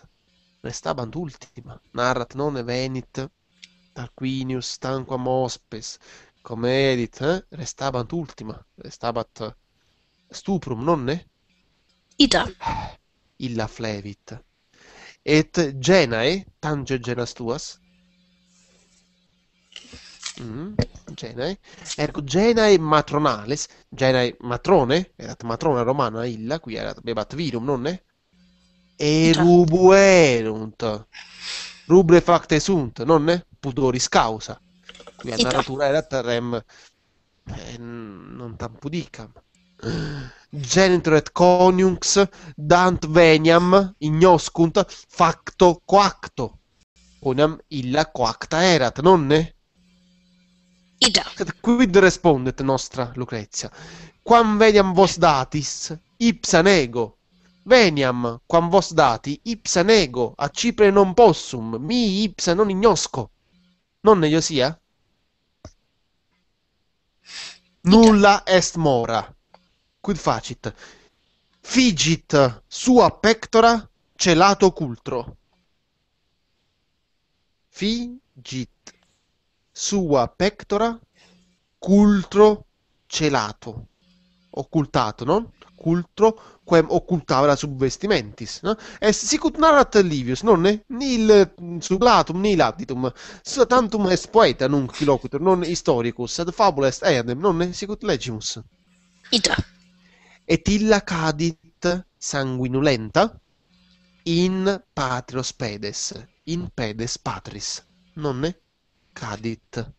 restabant ultima, narrat non venit, Tarquinius stanquam ospes, comedit, eh? restabant ultima, restabat stuprum nonne? Ita. Illa flevit. Et genae, tange genas tuas? Mm, genae. Ergo, genae matronales, genae matrone, erat matrona romana illa, qui erat bebat virum, nonne? Erubuerunt. Rubre facte sunt, nonne? Pudoris causa. Qui la natura erat rem eh, non tam Genitret coniunx dant veniam ignoscunt facto coacto. Onam illa quacta erat, nonne? Ida. Quid respondet nostra Lucrezia? Quam veniam vos datis, ipsa nego. Veniam, quam vos dati, ipsa nego, a Cipre non possum, mi ipsa non ignosco. Nonne ne io sia? Nulla est mora quid facit? Figit sua pectora celato cultro. Figit sua pectora cultro celato. Occultato, no? Cultro quem occultava la subvestimentis. No? Est sicut narrat Livius, non nonne? Nil mm, sublatum, nil additum. Tantum est poeta, nunc loquitur, non historicus, ad fabula est non nonne? Sicut legimus. Ita. Etilla cadit sanguinolenta in patrios pedes, in pedes patris, Non è cadit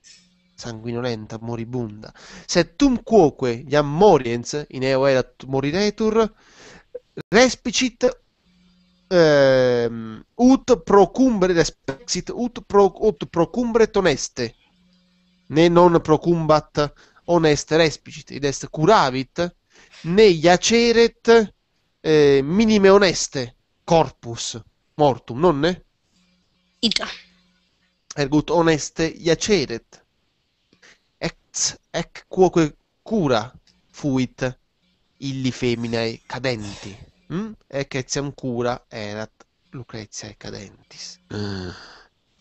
sanguinolenta, moribunda. Se Settum quoque iam moriens, in eo erat moriretur, respicit ehm, ut procumbre respexit, ut, pro, ut procumbre toneste, ne non procumbat oneste respicit, id est curavit né iaceret eh, minime oneste corpus mortum, non ne? Ita. Ergut oneste iaceret. Ex, ec quoque cura fuit illi feminae cadenti. Mm? Ec etiam cura erat Lucrezia e cadentis.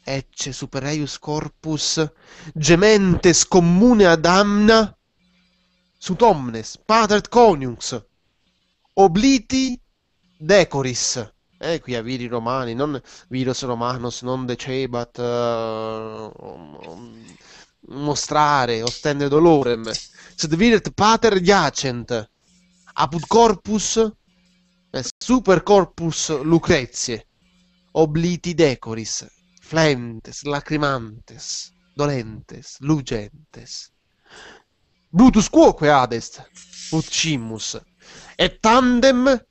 Ecce super corpus gementes commune ad amna sutomnes, patert coniunx, obliti decoris. Eh, qui a viri romani, non virus romanus non decebat, uh, mostrare, ostende dolorem. Sed viret pater jacent apud corpus, eh, super corpus Lucrezie, obliti decoris, flentes, lacrimantes, dolentes, lugentes. Brutus quoque adest, ut cimmus, e tandem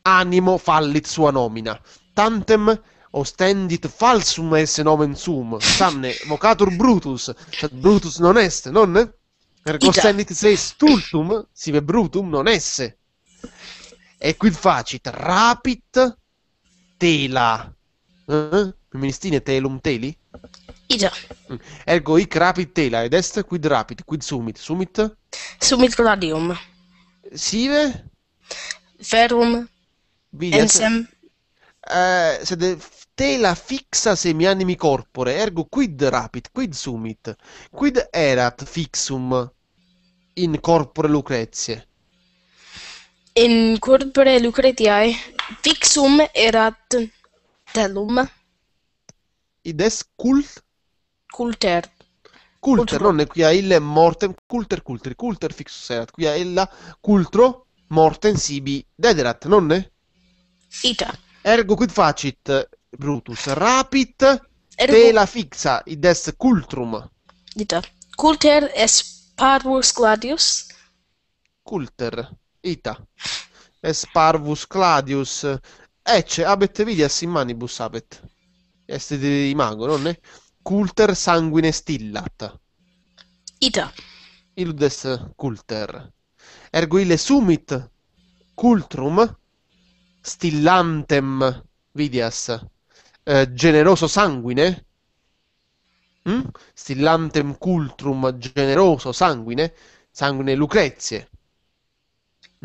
animo fallit sua nomina, tantem ostendit falsum esse nomen sum, sanne vocatur Brutus, sed Brutus non est, non? Ergo ostendit se stultum, sive Brutum non esse. E quid facit? Rapit tela. Eh? Ministine telum teli? I mm. Ergo hic rapid tela ed est quid rapid, quid summit, summit? Summit gladium. Sive? Ferum. Vidiat. Ensem. Eh, sed tela fixa semi animi corpore, ergo quid rapid, quid summit, quid erat fixum in corpore Lucrezie? In corpore Lucretiae fixum erat tellum. Id est cult Coulter. Coulter, non è qui a il mortem Coulter Coulter Coulter fixerat, qui a ella Cultro mortem sibi dederat, non è? Ita. Ergo quid facit Brutus rapit Ergo... tela fixa id est cultrum. Ita. Coulter es parvus gladius. Coulter. Ita. Es parvus gladius. Ecce abet vidias in manibus abet. Est di mago, non è? culter sanguine stillat. Ita. Illudes culter. Ergo ile sumit cultrum stillantem vidias eh, generoso sanguine mm? stillantem cultrum generoso sanguine sanguine lucrezie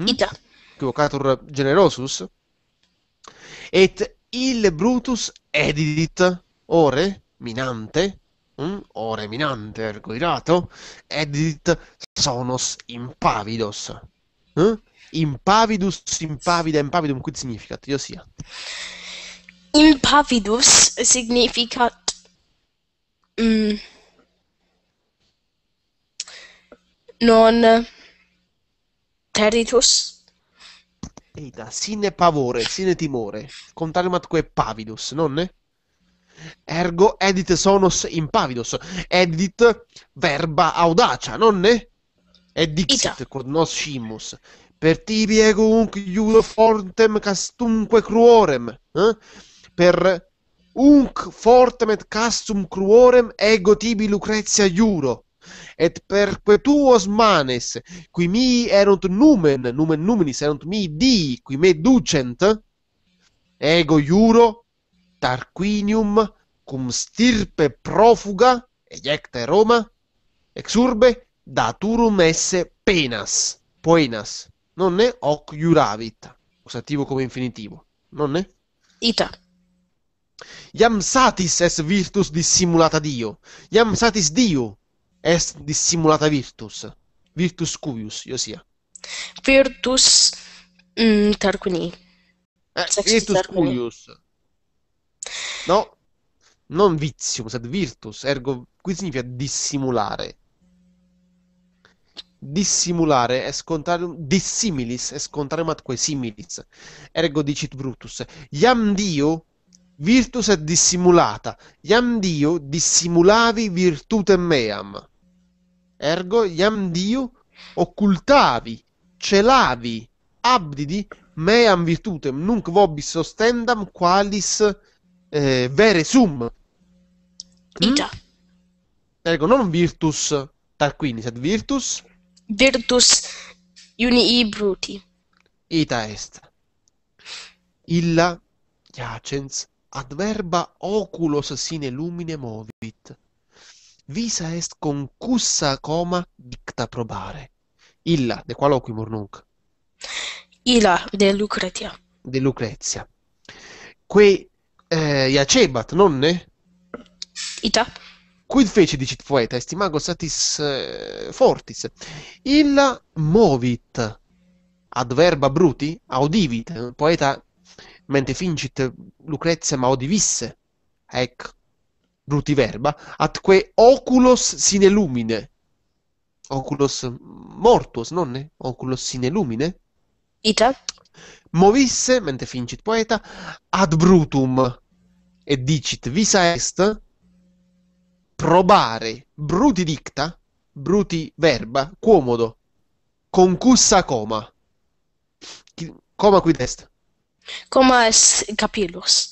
mm? ita equivocatur generosus et il brutus edidit ore minante Mm? ore minante ergo irato, edit sonos impavidos. Mm? Impavidus, impavida, impavidum, quid significat? Io sia. Impavidus significat... Mm, non territus. Eita, sine pavore, sine timore. Contrarimat que pavidus, non ne? Ergo edit sonos impavidos, edit verba audacia, nonne? E dixit quod nos scimus. Per tibi ego unc iudo fortem castumque cruorem. Eh? Per unc fortem et castum cruorem ego tibi Lucrezia iuro et perque tuos manes qui mi erunt numen numen numinis erunt mi di qui me ducent ego iuro tarquinium cum stirpe profuga ejecta Roma ex urbe daturum esse penas, poenas, non nonne hoc iuravit, usativo come infinitivo, non nonne? Ita. Iam satis est virtus dissimulata Dio, iam satis Dio est dissimulata virtus, virtus cuius, io sia. Virtus mm, tarquini. Eh, virtus tarquini. cuius. No, non vizium, sed virtus, ergo qui significa dissimulare. Dissimulare è scontarium, dissimilis è scontarium atque similis, ergo dicit Brutus. Iam Dio virtus è dissimulata, iam Dio dissimulavi virtutem meam, ergo iam Dio occultavi, celavi, abdidi meam virtutem, nunc vobis sostendam qualis eh, vere sum, Mm? Ita. Ecco, non Virtus Tarquini, sed Virtus... Virtus Unii Bruti. Ita est. Illa Iacens adverba oculos sine lumine movit. Visa est concussa coma dicta probare. Illa, de qualoquimur nunc? Illa, de Lucretia. De Lucrezia. Que eh, iacebat, nonne? Ita. Quid fece, dicit poeta, estimago satis eh, fortis, illa movit adverba bruti, audivit, poeta mente fincit Lucrezia ma audivisse, ec bruti verba, atque oculos sine lumine, oculos mortuos, nonne? Oculos sine lumine? Ita. Movisse, mente fincit poeta, ad brutum, e dicit visa est, probare bruti dicta, bruti verba, comodo, concussa coma. Coma qui test. Coma es capillus.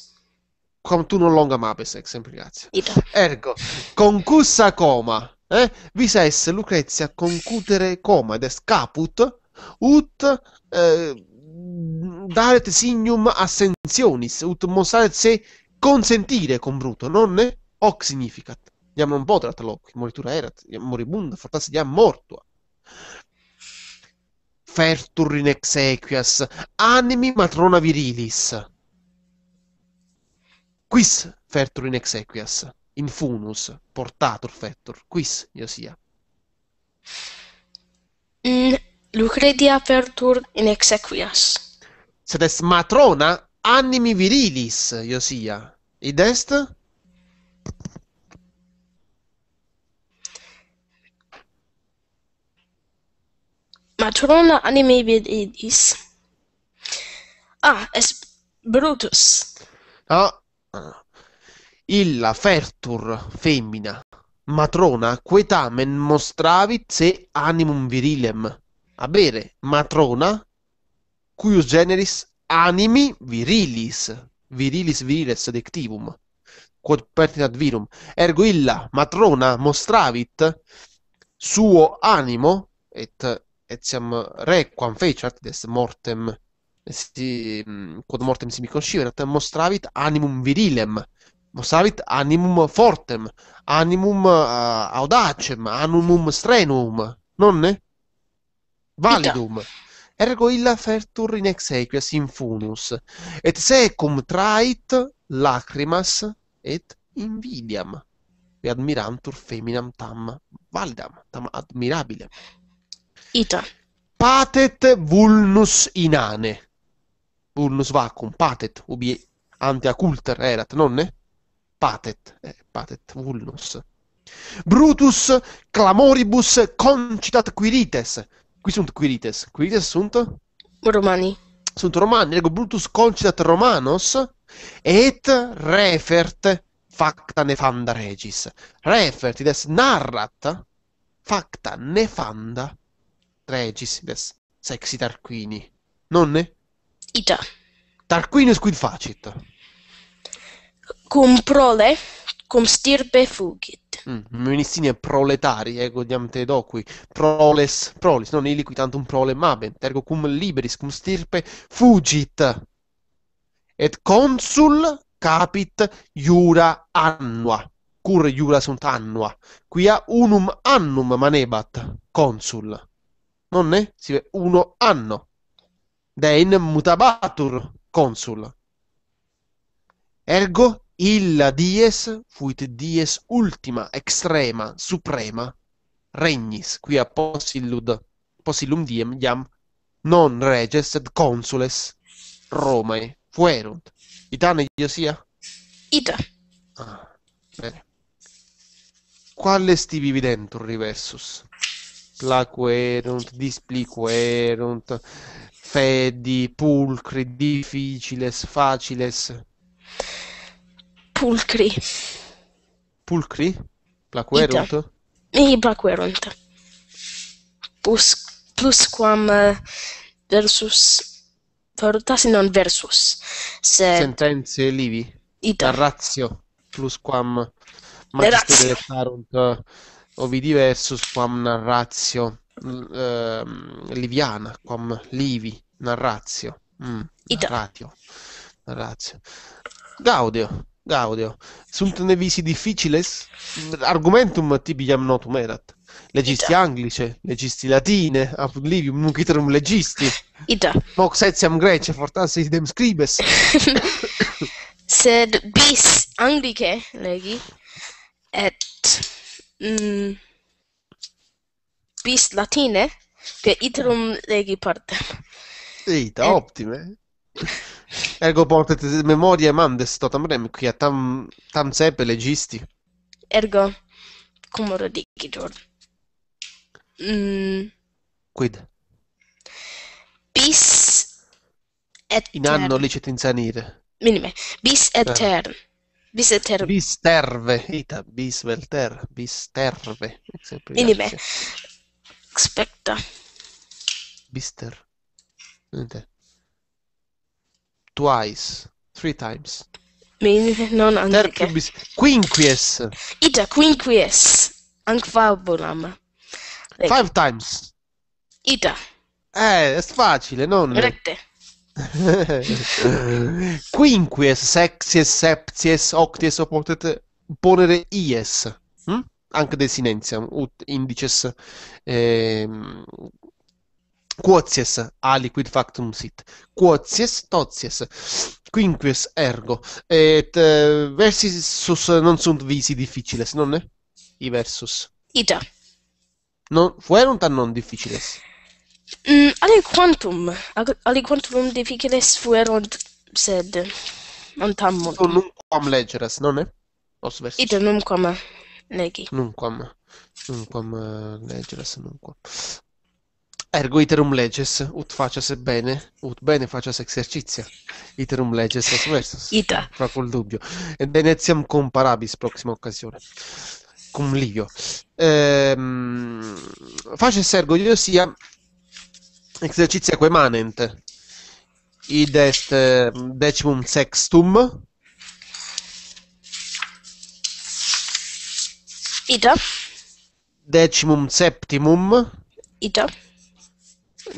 Com tu non longa mapes, ex grazie. Ergo, concussa coma, eh? Visa es Lucrezia concutere coma, ed est caput, ut... Eh, daret signum ascensionis, ut monsaret se consentire con bruto, non ne? hoc significat di potrat loqui, moritura erat, moribunda, fortasse diam mortua. Fertur in exequias, animi matrona virilis. Quis fertur in exequias, in funus, portatur fertur, quis io sia. Mm, Lucretia fertur in exequias. Sed est matrona animi virilis, io sia. Id est? Matrona anime vidis. Ah, es Brutus. Ah. ah. Illa fertur femmina. Matrona quetamen mostravit se animum virilem. A bere, matrona cuius generis animi virilis. Virilis viriles dictivum. Quod pertinat virum. Ergo illa matrona mostravit suo animo et etiam requam fecerat des mortem si mm, quod mortem si consciverat mostravit animum virilem mostravit animum fortem animum uh, audacem animum strenuum nonne validum Vita. ergo illa fertur in exequias in funus et secum trait lacrimas et invidiam e admirantur feminam tam validam tam admirabile Ita. Patet vulnus inane. Vulnus vacum, patet, ubi antea culter erat, nonne? Patet, eh, patet vulnus. Brutus clamoribus concitat quirites. Qui sunt quirites? Quirites sunt? Romani. Sunt romani, leggo Brutus concitat romanos et refert facta nefanda regis. Refert, ides narrat facta nefanda regis. Regisides, sexy Tarquini. Nonne? Ita. già. Tarquinio squid facit. Cum prole, cum stirpe fugit. Mm, ministini proletari, ego eh, diam te docui. Proles, proles, non illiqui tantum prole ben tergo cum liberis, cum stirpe fugit. Et consul capit jura annua. Cur jura sunt annua. Quia unum annum manebat, consul. non sive, si uno anno dein mutabatur consul ergo illa dies fuit dies ultima extrema suprema regnis qui a possilud possilum diem iam non reges sed consules romae fuerunt itane iosia ita ah, bene quale stivi videntur riversus plaquerunt, displiquerunt, fedi, pulcri, difficiles, faciles. Pulcri. Pulcri? Plaquerunt? I plaquerunt. Plus, plusquam eh, versus valutasi non versus. Se... Sentenze livi. Ita. Ratio plusquam magisterearum Ovidi versus quam narratio eh, Liviana, quam Livi mm, narratio. Mm, narratio. narratio. Gaudio, Gaudio, sunt nevisi difficiles, argumentum tibiam notum erat. Legisti anglice, legisti latine, ab livium nunc legisti. Ita. Mox etiam grece fortasse idem scribes. Sed bis anglice legi et mh, mm. bis latine per iterum legi partem. Ita, eh. optime. Ergo portet memoria mandes totam remquia tam, tam sepe legisti. Ergo, cum rodigitur. Mm. Quid? Bis et In anno licet insanire. Minime. Bis eh. et ah. Bisterve. Bisterve. Ita, bisvelter, bisterve. Quindi beh, aspetta. Bister. Niente. Twice. Three times. Non anche. Bis- quinquies. Ita, quinquies. Anche fabulam. Ecco. Five times. Ita. Eh, è facile, non... Rette. Quinquies, sexies, septies, octies, o potete ponere ies, hm? anche de sinenzia, ut indices, ehm, quoties, a liquid factum sit, quoties, toties, quinquies, ergo, et eh, versis sus non sunt visi difficiles, non ne? I versus. Ida. Non, fuerunt a non difficiles. Mm, aliquantum. Aliquantum deficeles fuerunt, sed non tammunt. Tu nunquam legeras, non è? Posso versi? Ite nunquam legi. Nunquam. Nunquam eh, legeras, nunquam. Ergo iterum leges, ut facias bene, ut bene facias exercizia. Iterum leges est versus. Ita. Fra col dubbio. E benetiam comparabis proxima occasione. Cum livio. Ehm, faces ergo io sia exercizia manent id est ehm, decimum sextum ita decimum septimum ita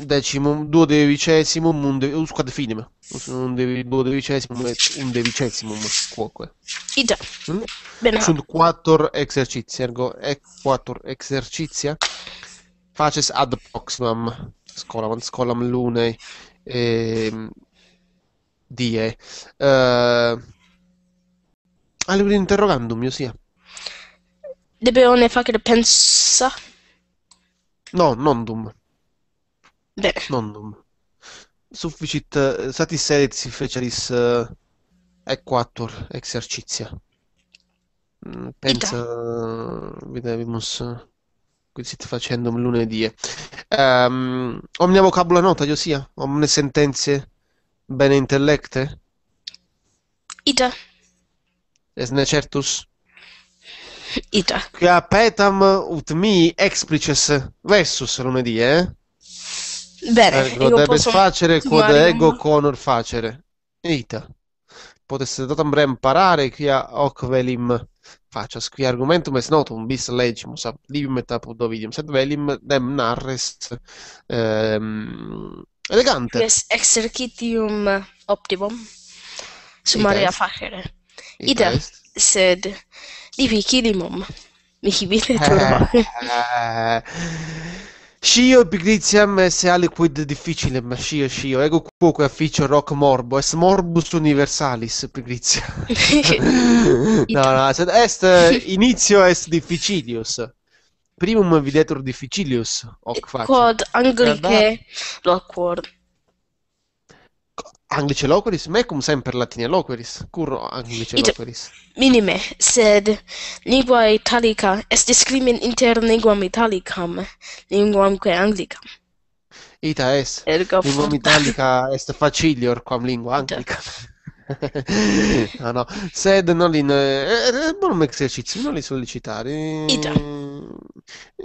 decimum duodevicessimum un de, uh, usque finem un devi, duodevicessimum et undevicessimum quoque ita mm? Bene. sunt quattor exercizi ergo ec quattor exercitia faces ad proximam skolam, skolam ehm, e... die. Uh, eh, algún ah, interrogandum, io sia. Det behöver ni faktiskt pensa. No, non dum. Beh. Non dum. Sufficit uh, satisserit si feceris uh, eh, E4 exercizia. Mm, pensa, Vedevimus... Uh, Sit facendum lunedì. Um, omnia vocabula nota, io sia? Omne sentenze bene intellecte? Ita. Esne certus? Ita. Quia petam ut mi explices versus lunedì, eh? Bene, Ergo, io debes facere quod ego conor facere. Ita. Potesse datam rem parare quia hoc velim faccio qui argumentum es notum bis legimus ab libium et apud Ovidium, sed velim dem narres ehm, elegante. Yes, exercitium optimum sumaria facere. Ida, sed divicidimum mihi vile turba. Scio e se messe aliquid difficile, ma scio, scio, ego quoque afficio rock morbo, est morbus universalis, Pigrizia. no, no, est inizio est difficilius. Primum videtur difficilius, hoc facet. Quod anglice, eh, loquor. Anglice loqueris, mecum sempre latine loqueris, curro anglice It, loqueris. Minime, sed lingua italica est discrimin inter linguam italicam, linguamque anglicam. Ita es, Ergo linguam italica est facilior quam lingua anglica. no, ah, no, sed non li... Eh, eh buon esercizio, non li sollecitare. Ita.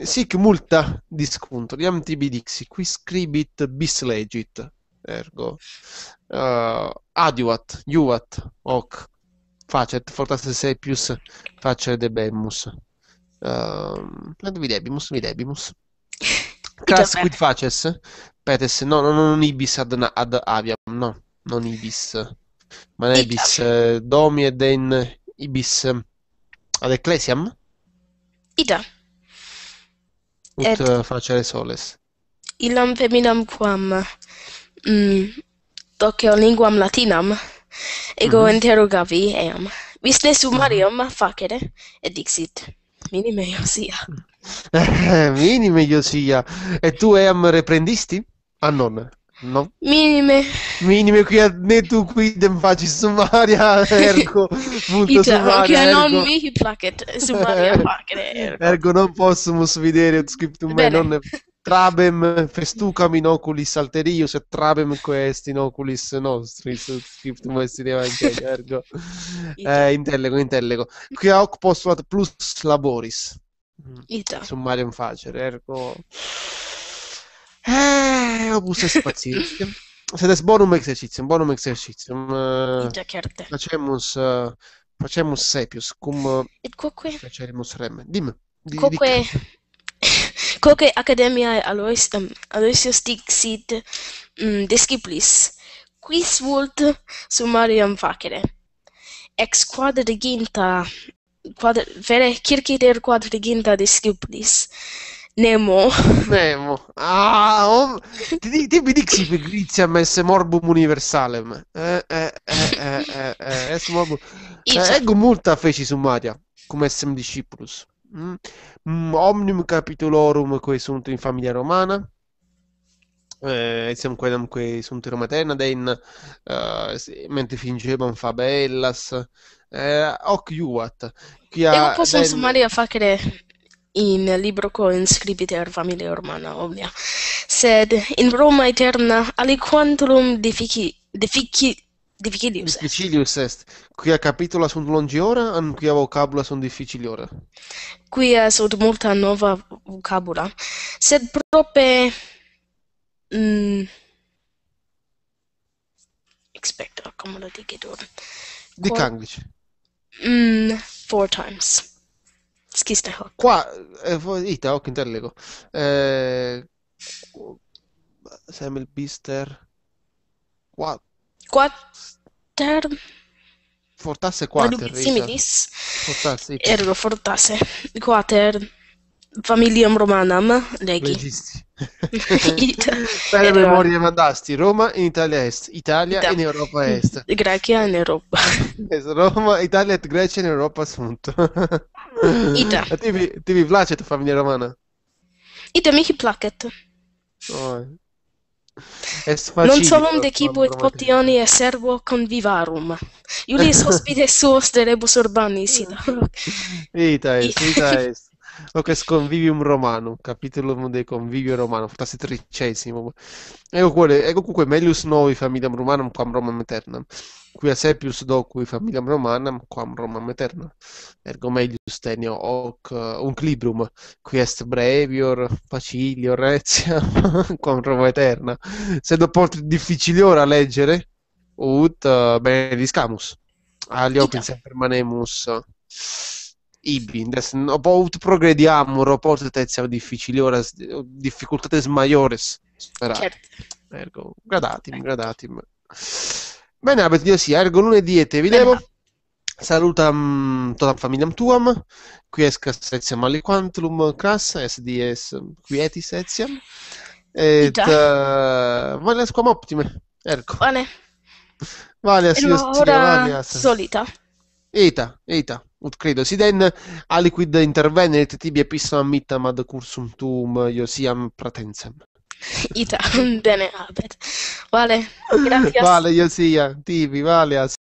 Sic multa discunto, diam tibi dixi, qui scribit bis legit ergo uh, adiuat, iuvat, hoc, facet, fortasse sepius, facere debemus. Uh, eh, videbimus, videbimus. Diciamo Cras quid faces? Petes, no, no, non ibis ad, ad aviam, no, non ibis. Ma ne ibis eh, domi ed en ibis ehm, ad ecclesiam? Ida. Ut ed... Eh, facere soles. Illam feminam quam mm, linguam latinam, ego mm. interrogavi eam. Visne summarium facere, et dixit, minime io sia. minime io sia. E tu eam reprendisti? Ah, non. No. Minime. Minime qui ad ne tu quidem facis summaria ergo multo summaria ergo. non mihi placet summaria facere ergo. ergo non possumus videre scriptum me non trabem festucam in oculis alterius et trabem quae est nostris scriptum est in evangelio ergo eh, intellego intellego qui hoc postulat plus laboris Ita. summarium facere ergo eh opus est patientium sed est bonum exercitium bonum exercitium eh, Ita certe facemus uh, facemus sepius cum et quoque facemus rem dim di, quoque di Koke Akademiae Alois, ähm, Aloysius Dixit mh, mm, Desciplis, quis vult summarium facere? Ex quadriginta, quadr, vere circiter quadriginta Desciplis, Nemo. Nemo. Ah, oh, ti, ti mi dici per Griziam es morbum universalem. Eh, eh, eh, eh, eh, es eh, morbum. Eh, ego ecco, multa feci summaria, come sem discipulus. Mm. mm, omnium capitolorum quae sunt in familia romana eh, etiam quedam quae sunt in Roma den eh, mente fingeban fabellas eh, hoc juvat quia e un po' senso den... Maria facere in libro quo inscribiter familia romana omnia sed in Roma eterna aliquantulum defici, defici Dificilius est. Dificilius est. Quia capitula sunt longiora, an a vocabula sunt Qui a sunt multa nova vocabula. Sed prope... Mm, expecto, cum lo dicitur. Dic Qual... anglice. Mm, four times. Schiste hoc. Qua, eh, ita, hoc interlego. Eh, sem il bister... Quat Quater... Fortasse quater. Simmilis. Fortasse. Ergo fortasse. Quater familiam romanam leghi. per Belle memorie mandasti. Roma in Italia Est, Italia Ita- in Europa Est. Grecia in Europa. Roma, Italia e Grecia in Europa sunt. Ita. ti, vi, ti vi place tu familia romana? Ita mi placet. Oh. Es facile. Non solum de quo et potioni et servo convivarum. Iulis hospite suos de rebus urbani sit. Vita est, vita est. Locus Convivium Romanum, capitolo dei Convivio romano, forse tredicesimo. Ecco quale, ecco comunque melius novi familiam Romanum quam Romam eternam, qui a sepius docui familiam Romanum quam Romam eternam, ergo melius tenio hoc uh, unc librum, qui est brevior, facilior, etia, quam Roma eterna. Se dopo difficiliora leggere, ut uh, benediscamus. Aliopin sempre manemus. Ibindes. No pout progrediamo, no pout difficili ora, difficultades maiores. Spera. Certo. Ergo, gradatim, gradatim. Bene, abet io sì, ergo lunedì e te vedevo. Saluta Salutam totam familiam tuam, qui escas etiam aliquantum cras, SDS, Quieti quietis etiam, et uh, eh, vales quam optime, ergo. Vale. Valias, ius tia, valias. solita. Eta, eta credo, Siden aliquid intervenne et tibi epistolam mittam ad cursum tuum Iosiam pratensem. Itam bene abet. Vale, grazie Vale, Iosia, tibi, vale.